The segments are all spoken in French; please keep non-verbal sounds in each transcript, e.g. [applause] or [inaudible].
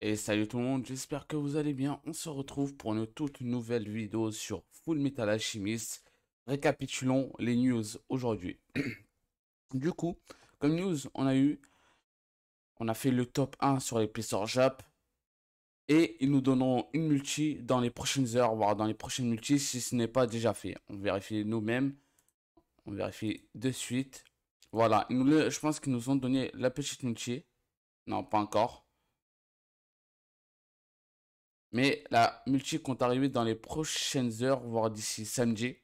Et salut tout le monde, j'espère que vous allez bien. On se retrouve pour une toute nouvelle vidéo sur Full Metal Alchemist. Récapitulons les news aujourd'hui. [clears throat] du coup, comme news, on a eu, on a fait le top 1 sur les Jap. Et ils nous donneront une multi dans les prochaines heures, voire dans les prochaines multi si ce n'est pas déjà fait. On vérifie nous-mêmes. On vérifie de suite. Voilà, je pense qu'ils nous ont donné la petite multi. Non, pas encore. Mais la multi compte arriver dans les prochaines heures, voire d'ici samedi.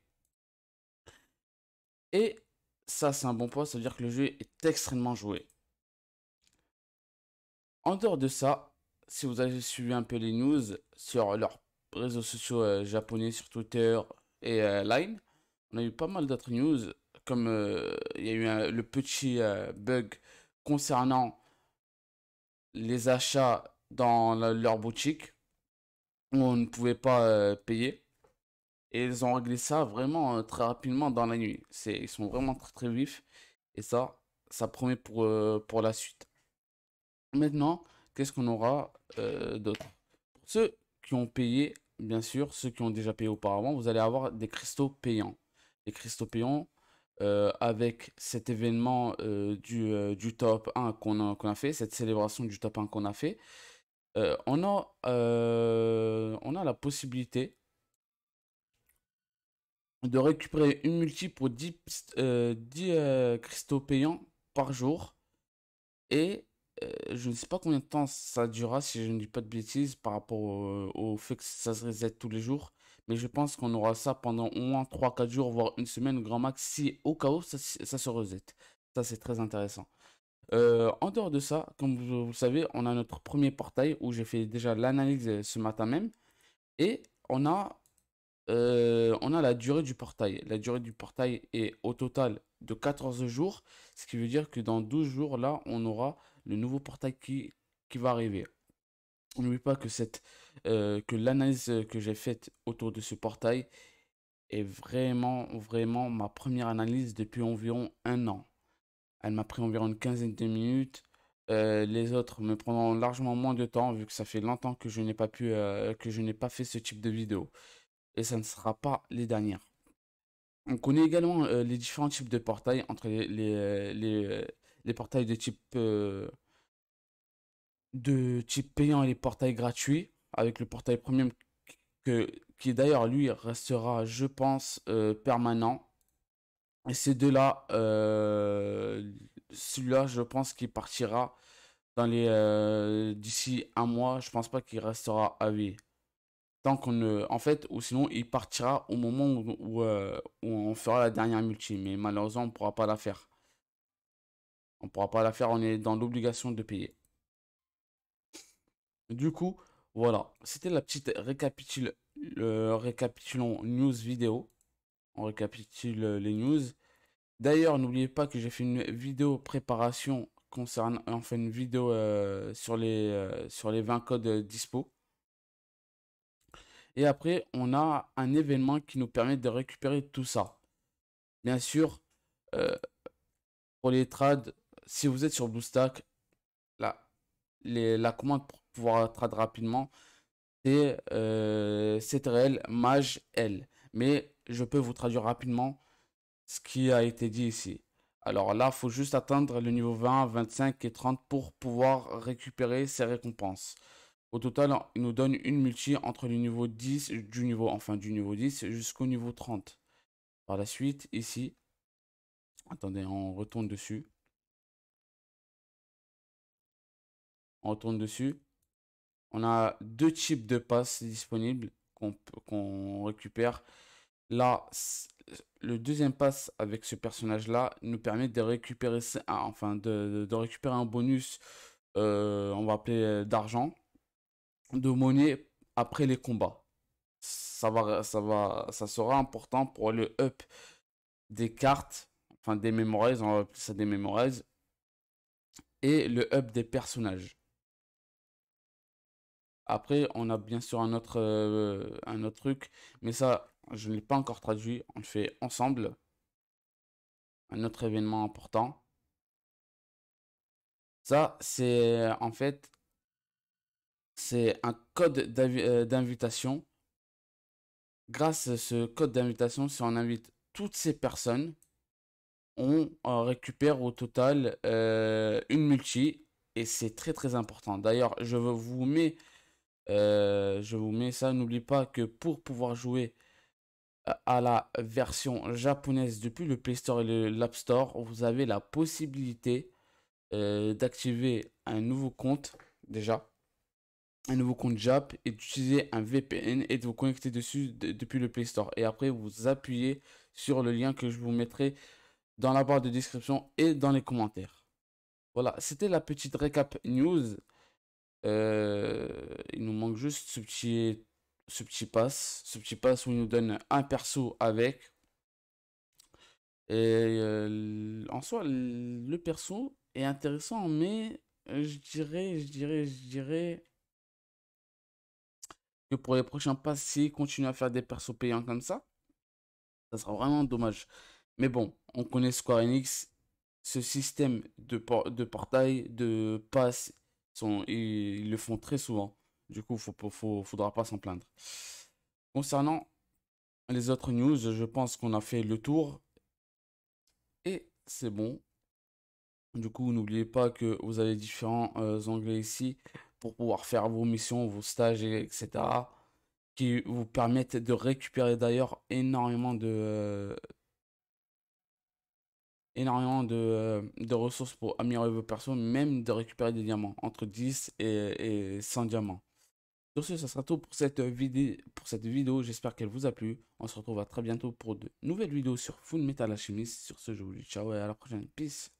Et ça, c'est un bon point, ça veut dire que le jeu est extrêmement joué. En dehors de ça, si vous avez suivi un peu les news sur leurs réseaux sociaux euh, japonais, sur Twitter et euh, Line, on a eu pas mal d'autres news, comme euh, il y a eu le petit bug concernant les achats dans leur boutique on ne pouvait pas euh, payer. Et ils ont réglé ça vraiment euh, très rapidement dans la nuit. C'est, ils sont vraiment très très vifs. Et ça, ça promet pour, euh, pour la suite. Maintenant, qu'est-ce qu'on aura d'autre Pour ceux qui ont payé, bien sûr, ceux qui ont déjà payé auparavant, vous allez avoir des cristaux payants. Des cristaux payants avec cet événement du, du top 1 qu'on a, qu'on a fait, cette célébration du top 1 qu'on a fait. Euh, on, a, euh, on a la possibilité de récupérer une multi pour 10, euh, cristaux payants par jour. Et je ne sais pas combien de temps ça durera, si je ne dis pas de bêtises, par rapport au, fait que ça se reset tous les jours. Mais je pense qu'on aura ça pendant au moins 3-4 jours, voire une semaine, grand max, si au cas où ça, ça se reset. Ça, c'est très intéressant. Euh, en dehors de ça, comme vous, le savez, on a notre premier portail où j'ai fait déjà l'analyse ce matin même. Et on a, euh, on a la durée du portail. La durée du portail est au total de 14 jours. Ce qui veut dire que dans 12 jours, là, on aura le nouveau portail qui, va arriver. N'oublie pas que, euh, que l'analyse que j'ai faite autour de ce portail est vraiment, vraiment ma première analyse depuis environ un an. Elle m'a pris environ une quinzaine de minutes. Euh, les autres me prendront largement moins de temps vu que ça fait longtemps que je n'ai pas pu euh, que je n'ai pas fait ce type de vidéo et ça ne sera pas les dernières. On connaît également euh, les différents types de portails entre les les, portails de type de type payant et les portails gratuits avec le portail premium que qui d'ailleurs lui restera je pense permanent et ces deux-là, euh, celui-là, je pense qu'il partira dans les euh, d'ici un mois. Je pense pas qu'il restera à vie. Tant qu'on ne, en fait, ou sinon il partira au moment où, euh, on fera la dernière multi. Mais malheureusement, on ne pourra pas la faire. On pourra pas la faire. On est dans l'obligation de payer. Du coup, voilà. C'était la petite récapitule, le news vidéo on récapitule euh, les news. D'ailleurs, n'oubliez pas que j'ai fait une vidéo préparation concernant, euh, enfin une vidéo euh, sur, les, sur les 20 codes dispo. Et après, on a un événement qui nous permet de récupérer tout ça. Bien sûr, pour les trades, si vous êtes sur BlueStack, la, la commande pour pouvoir trade rapidement, c'est ctrl Mage L mais je peux vous traduire rapidement ce qui a été dit ici. Alors là, il faut juste atteindre le niveau 20, 25 et 30 pour pouvoir récupérer ses récompenses. Au total, il nous donne une multi entre le niveau 10 du niveau enfin du niveau 10 jusqu'au niveau 30. Par la suite, ici, attendez, on retourne dessus. On retourne dessus. On a deux types de passes disponibles qu'on récupère. Là, le deuxième passe avec ce personnage-là nous permet de récupérer, enfin, de, récupérer un bonus, euh, on va appeler euh, d'argent, de monnaie après les combats. Ça va, ça va, ça sera important pour le up des cartes, enfin des mémorises, on va appeler ça des mémorises, et le up des personnages. Après, on a bien sûr euh, un autre, truc, mais ça, je ne l'ai pas encore traduit. On le fait ensemble. Un autre événement important. Ça, c'est en fait, c'est un code euh, d'invitation. Grâce à ce code d'invitation, si on invite toutes ces personnes, on euh, récupère au total une multi. Et c'est très très important. D'ailleurs, je vous mets euh, je vous mets ça. N'oubliez pas que pour pouvoir jouer à la version japonaise depuis le Play Store et l'App Store, vous avez la possibilité euh, d'activer un nouveau compte déjà, un nouveau compte Jap et d'utiliser un VPN et de vous connecter dessus depuis le Play Store. Et après, vous appuyez sur le lien que je vous mettrai dans la barre de description et dans les commentaires. Voilà, c'était la petite récap news. Euh, il nous manque juste ce petit, ce petit pass. Ce petit pass où il nous donne un perso avec. Et euh, en soi, le perso est intéressant, mais je dirais, je dirais, je dirais que pour les prochains passes, s'ils continuent à faire des persos payants comme ça, ça sera vraiment dommage. Mais bon, on connaît Square Enix, ce système de, de portail, de passe sont, ils le font très souvent. Du coup, il ne faudra pas s'en plaindre. Concernant les autres news, je pense qu'on a fait le tour. Et c'est bon. Du coup, n'oubliez pas que vous avez différents euh, onglets ici pour pouvoir faire vos missions, vos stages, etc. Qui vous permettent de récupérer d'ailleurs énormément de, euh, énormément euh, de, ressources pour améliorer vos persos, même de récupérer des diamants, entre 10 et, 100 diamants. Sur ce, ça sera tout pour cette, euh, vidéo, pour cette vidéo. J'espère qu'elle vous a plu. On se retrouve à très bientôt pour de nouvelles vidéos sur Full Metal Alchemist. Sur ce, je vous dis ciao et à la prochaine. Peace